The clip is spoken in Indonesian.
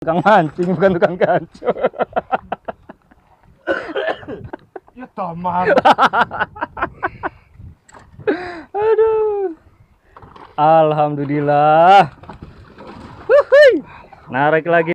tukang mancing bukan tukang gancur ya tamat aduh alhamdulillah Wuhui. narik lagi